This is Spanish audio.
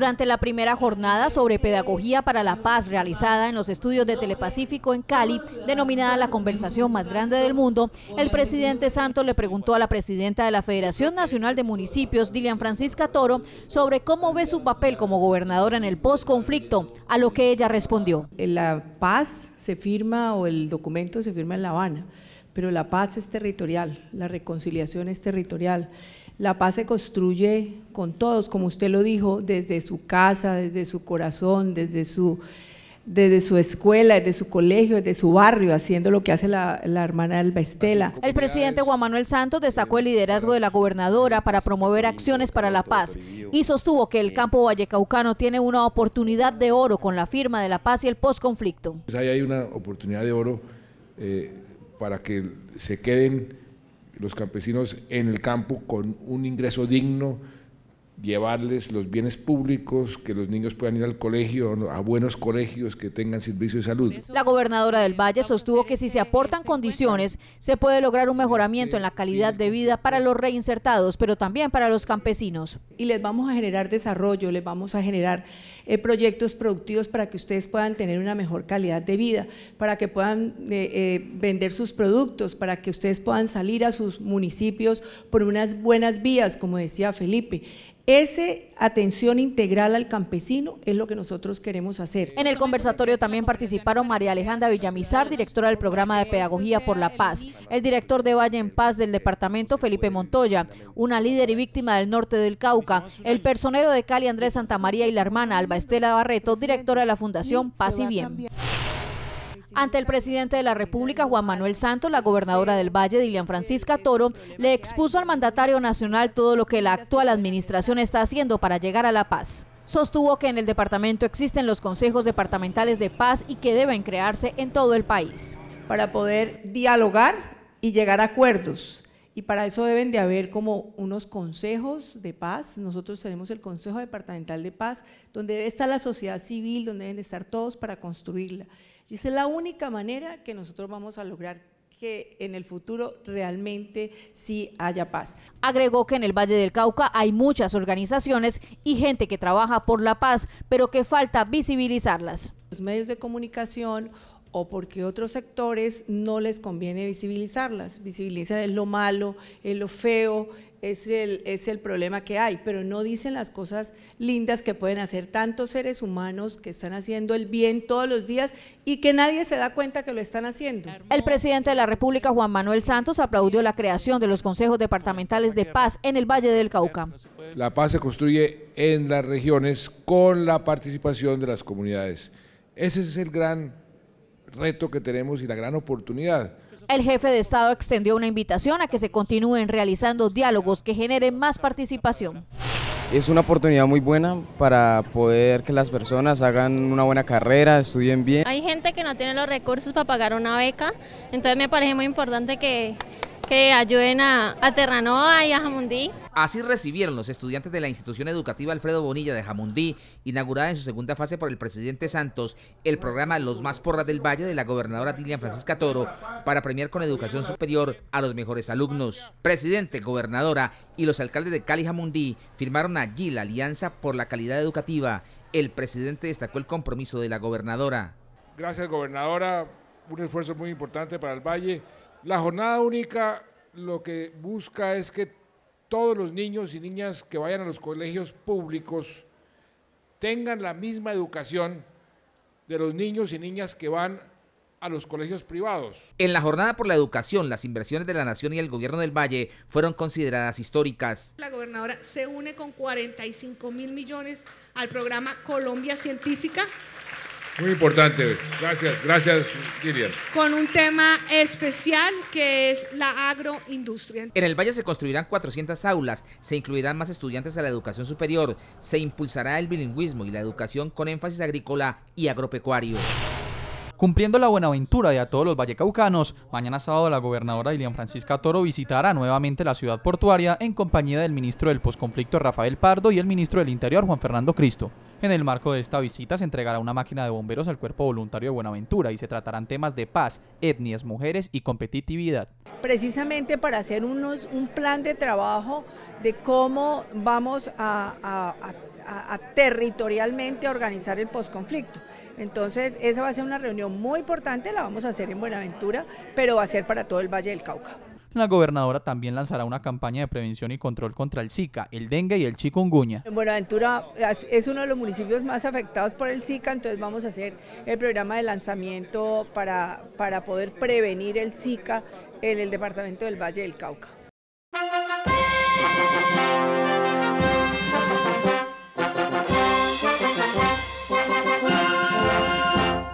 Durante la primera jornada sobre pedagogía para la paz realizada en los estudios de Telepacífico en Cali, denominada la conversación más grande del mundo, el presidente Santos le preguntó a la presidenta de la Federación Nacional de Municipios, Dilian Francisca Toro, sobre cómo ve su papel como gobernadora en el posconflicto, a lo que ella respondió. La paz se firma o el documento se firma en La Habana pero la paz es territorial, la reconciliación es territorial. La paz se construye con todos, como usted lo dijo, desde su casa, desde su corazón, desde su, desde su escuela, desde su colegio, desde su barrio, haciendo lo que hace la, hermana Alba Estela. El presidente Juan Manuel Santos destacó el liderazgo de la gobernadora para promover acciones para la paz y sostuvo que el campo vallecaucano tiene una oportunidad de oro con la firma de la paz y el posconflicto. Pues ahí hay una oportunidad de oro. Eh, para que se queden los campesinos en el campo con un ingreso digno llevarles los bienes públicos, que los niños puedan ir al colegio, a buenos colegios que tengan servicio de salud. La gobernadora del Valle sostuvo que si este se aportan condiciones, se puede lograr un mejoramiento en la calidad de vida para los reinsertados, pero también para los campesinos. Y les vamos a generar desarrollo, les vamos a generar eh, proyectos productivos para que ustedes puedan tener una mejor calidad de vida, para que puedan eh, eh, vender sus productos, para que ustedes puedan salir a sus municipios por unas buenas vías, como decía Felipe. Esa atención integral al campesino es lo que nosotros queremos hacer. En el conversatorio también participaron María Alejandra Villamizar, directora del programa de Pedagogía por la Paz, el director de Valle en Paz del departamento, Felipe Montoya, una líder y víctima del norte del Cauca, el personero de Cali, Andrés Santamaría, y la hermana Alba Estela Barreto, directora de la Fundación Paz y Bien. Ante el presidente de la República, Juan Manuel Santos, la gobernadora del Valle, Dilian Francisca Toro, le expuso al mandatario nacional todo lo que la actual administración está haciendo para llegar a la paz. Sostuvo que en el departamento existen los consejos departamentales de paz y que deben crearse en todo el país. Para poder dialogar y llegar a acuerdos y para eso deben de haber como unos consejos de paz. Nosotros tenemos el Consejo Departamental de Paz, donde está la sociedad civil, donde deben estar todos para construirla. Y esa es la única manera que nosotros vamos a lograr que en el futuro realmente sí haya paz. Agregó que en el Valle del Cauca hay muchas organizaciones y gente que trabaja por la paz, pero que falta visibilizarlas. Los medios de comunicación o porque otros sectores no les conviene visibilizarlas. Visibilizan es lo malo, es lo feo, es el, es el problema que hay, pero no dicen las cosas lindas que pueden hacer tantos seres humanos que están haciendo el bien todos los días y que nadie se da cuenta que lo están haciendo. El presidente de la República, Juan Manuel Santos, aplaudió la creación de los consejos departamentales de paz en el Valle del Cauca. La paz se construye en las regiones con la participación de las comunidades. Ese es el gran reto que tenemos y la gran oportunidad. El jefe de Estado extendió una invitación a que se continúen realizando diálogos que generen más participación. Es una oportunidad muy buena para poder que las personas hagan una buena carrera, estudien bien. Hay gente que no tiene los recursos para pagar una beca, entonces me parece muy importante que, que ayuden a, Terranoa y a Jamundí. Así recibieron los estudiantes de la institución educativa Alfredo Bonilla de Jamundí, inaugurada en su segunda fase por el presidente Santos, el programa Los Más Porras del Valle de la gobernadora Dilian Francisca Toro para premiar con educación superior a los mejores alumnos. Presidente, gobernadora y los alcaldes de Cali Jamundí firmaron allí la Alianza por la Calidad Educativa. El presidente destacó el compromiso de la gobernadora. Gracias, gobernadora. Un esfuerzo muy importante para el Valle la jornada única lo que busca es que todos los niños y niñas que vayan a los colegios públicos tengan la misma educación de los niños y niñas que van a los colegios privados. En la jornada por la educación, las inversiones de la Nación y el Gobierno del Valle fueron consideradas históricas. La gobernadora se une con 45 mil millones al programa Colombia Científica muy importante. Gracias, gracias, Miriam. Con un tema especial que es la agroindustria. En el Valle se construirán 400 aulas, se incluirán más estudiantes a la educación superior, se impulsará el bilingüismo y la educación con énfasis agrícola y agropecuario. Cumpliendo la buena aventura de a todos los vallecaucanos, mañana sábado la gobernadora Lilian Francisca Toro visitará nuevamente la ciudad portuaria en compañía del ministro del posconflicto Rafael Pardo y el ministro del Interior Juan Fernando Cristo. En el marco de esta visita se entregará una máquina de bomberos al Cuerpo Voluntario de Buenaventura y se tratarán temas de paz, etnias, mujeres y competitividad. Precisamente para hacer unos, un plan de trabajo de cómo vamos a, territorialmente organizar el posconflicto. Entonces, esa va a ser una reunión muy importante, la vamos a hacer en Buenaventura, pero va a ser para todo el Valle del Cauca la gobernadora también lanzará una campaña de prevención y control contra el Zika, el dengue y el chikunguña. En Buenaventura es uno de los municipios más afectados por el Zika, entonces vamos a hacer el programa de lanzamiento para, para poder prevenir el Zika en el departamento del Valle del Cauca.